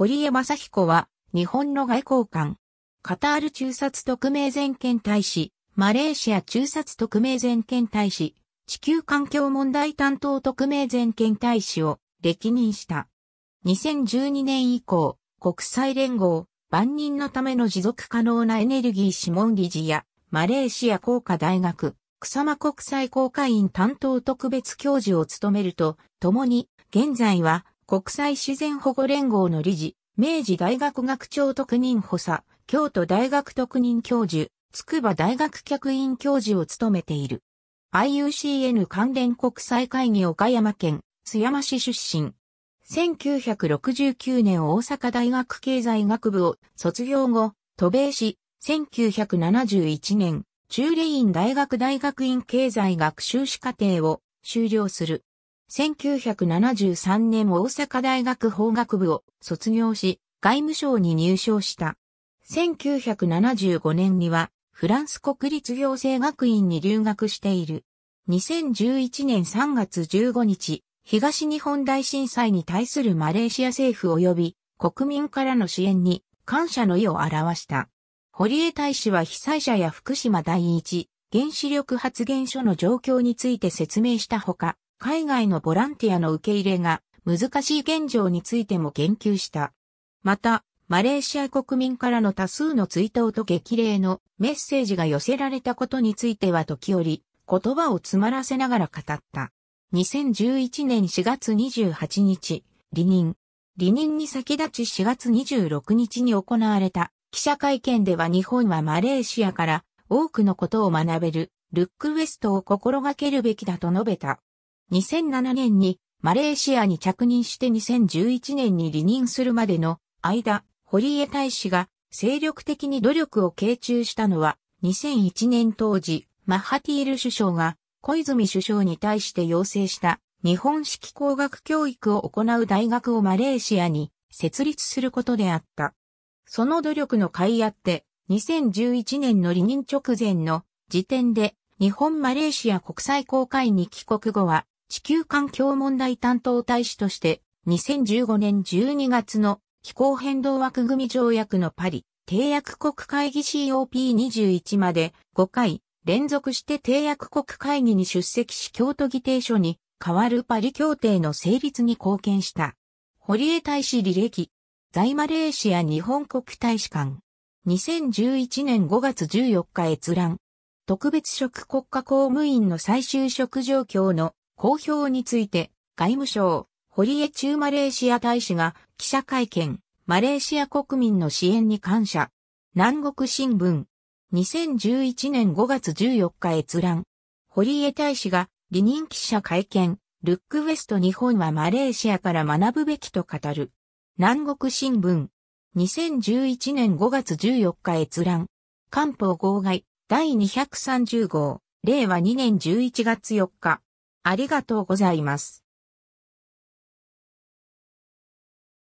堀江正彦は、日本の外交官。カタール中殺特命全権大使、マレーシア中殺特命全権大使、地球環境問題担当特命全権大使を歴任した。2012年以降、国際連合、万人のための持続可能なエネルギー諮問理事や、マレーシア工科大学、草間国際工科院担当特別教授を務めると、共に、現在は、国際自然保護連合の理事、明治大学学長特任補佐、京都大学特任教授、筑波大学客員教授を務めている。IUCN 関連国際会議岡山県津山市出身。1969年大阪大学経済学部を卒業後、渡米し、1971年、中レ院大学大学院経済学修士課程を修了する。1973年大阪大学法学部を卒業し、外務省に入省した。1975年には、フランス国立行政学院に留学している。2011年3月15日、東日本大震災に対するマレーシア政府及び国民からの支援に感謝の意を表した。堀江大使は被災者や福島第一原子力発電所の状況について説明したほか、海外のボランティアの受け入れが難しい現状についても言及した。また、マレーシア国民からの多数の追悼と激励のメッセージが寄せられたことについては時折、言葉を詰まらせながら語った。2011年4月28日、離任。離任に先立ち4月26日に行われた記者会見では日本はマレーシアから多くのことを学べるルックウエストを心がけるべきだと述べた。2007年にマレーシアに着任して2011年に離任するまでの間、堀江大使が精力的に努力を傾注したのは2001年当時、マッハティール首相が小泉首相に対して要請した日本式工学教育を行う大学をマレーシアに設立することであった。その努力の甲斐あって、2011年の離任直前の時点で日本マレーシア国際公会に帰国後は地球環境問題担当大使として、2015年12月の気候変動枠組条約のパリ、締約国会議 COP21 まで5回連続して締約国会議に出席し京都議定書に代わるパリ協定の成立に貢献した。堀江大使履歴、在マレーシア日本国大使館、2011年5月14日閲覧、特別職国家公務員の最終職状況の公表について、外務省、堀江中マレーシア大使が記者会見、マレーシア国民の支援に感謝。南国新聞、2011年5月14日閲覧。堀江大使が離任記者会見、ルックウェスト日本はマレーシアから学ぶべきと語る。南国新聞、2011年5月14日閲覧。官報号外、第230号、令和2年11月4日。ありがとうございます。